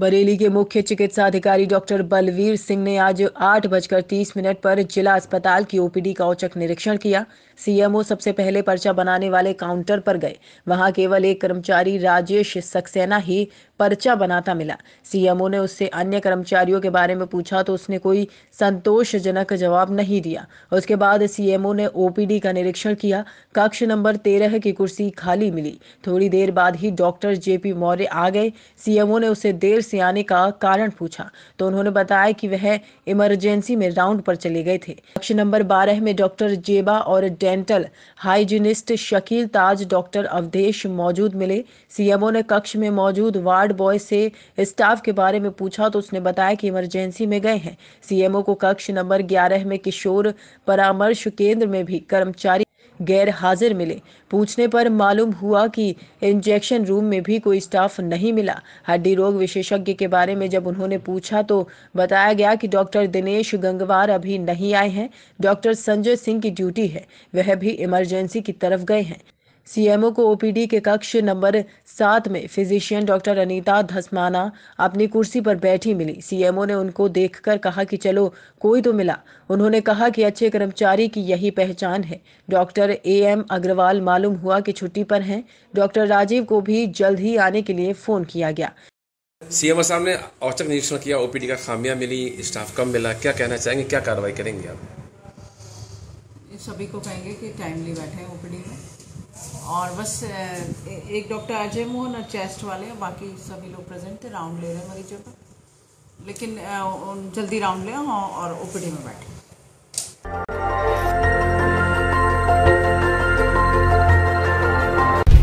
बरेली के मुख्य चिकित्सा अधिकारी डॉक्टर बलवीर सिंह ने आज आठ बजकर तीस मिनट पर जिला अस्पताल की ओपीडी का औचक निरीक्षण किया सीएमओ सबसे पहले पर्चा बनाने वाले काउंटर पर गए वहां केवल एक कर्मचारी राजेश सक्सेना ही पर्चा बनाता मिला सीएमओ ने उससे अन्य कर्मचारियों के बारे में पूछा तो उसने कोई संतोषजनक जवाब नहीं दिया उसके बाद सीएमओ ने ओपीडी का निरीक्षण किया कक्ष नंबर तेरह की कुर्सी खाली मिली थोड़ी देर बाद ही डॉक्टर जेपी मौर्य आ गए सीएमओ ने उसे देर से आने का कारण पूछा तो उन्होंने बताया कि वह इमरजेंसी में राउंड पर चले गए थे कक्ष नंबर 12 में डॉक्टर जेबा और dental hygienist Shakeel Taj doctor Awadhesh मौजूद मिले सीएमओ ने कक्ष में मौजूद वार्ड बॉय से स्टाफ के बारे में पूछा तो उसने बताया कि इमरजेंसी में गए हैं सीएमओ को कक्ष नंबर ग्यारह में किशोर परामर्श केंद्र में भी कर्मचारी गैर हाजिर मिले पूछने पर मालूम हुआ कि इंजेक्शन रूम में भी कोई स्टाफ नहीं मिला हड्डी रोग विशेषज्ञ के बारे में जब उन्होंने पूछा तो बताया गया कि डॉक्टर दिनेश गंगवार अभी नहीं आए हैं डॉक्टर संजय सिंह की ड्यूटी है वह भी इमरजेंसी की तरफ गए हैं सीएमओ को ओपीडी के कक्ष नंबर सात में फिजिशियन डॉक्टर अनीता धसमाना अपनी कुर्सी पर बैठी मिली सीएमओ ने उनको देखकर कहा कि चलो कोई तो मिला उन्होंने कहा कि अच्छे कर्मचारी की यही पहचान है डॉक्टर ए एम अग्रवाल मालूम हुआ कि छुट्टी पर हैं डॉक्टर राजीव को भी जल्द ही आने के लिए फोन किया गया सीएमओ साहब ने औचक निरीक्षण किया ओपीडी का खामिया मिली स्टाफ कम मिला क्या कहना चाहेंगे क्या कार्रवाई करेंगे आप सभी को कहेंगे कि टाइमली बैठे ओपीडी में और बस एक डॉक्टर अजय मोहन और चेस्ट वाले हैं बाकी सभी लोग प्रेजेंट थे राउंड ले रहे हैं मरीजों का लेकिन जल्दी राउंड ले हाँ, और ओपीडी में बैठे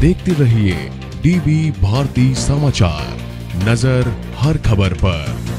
देखते रहिए डीबी भारती समाचार नजर हर खबर पर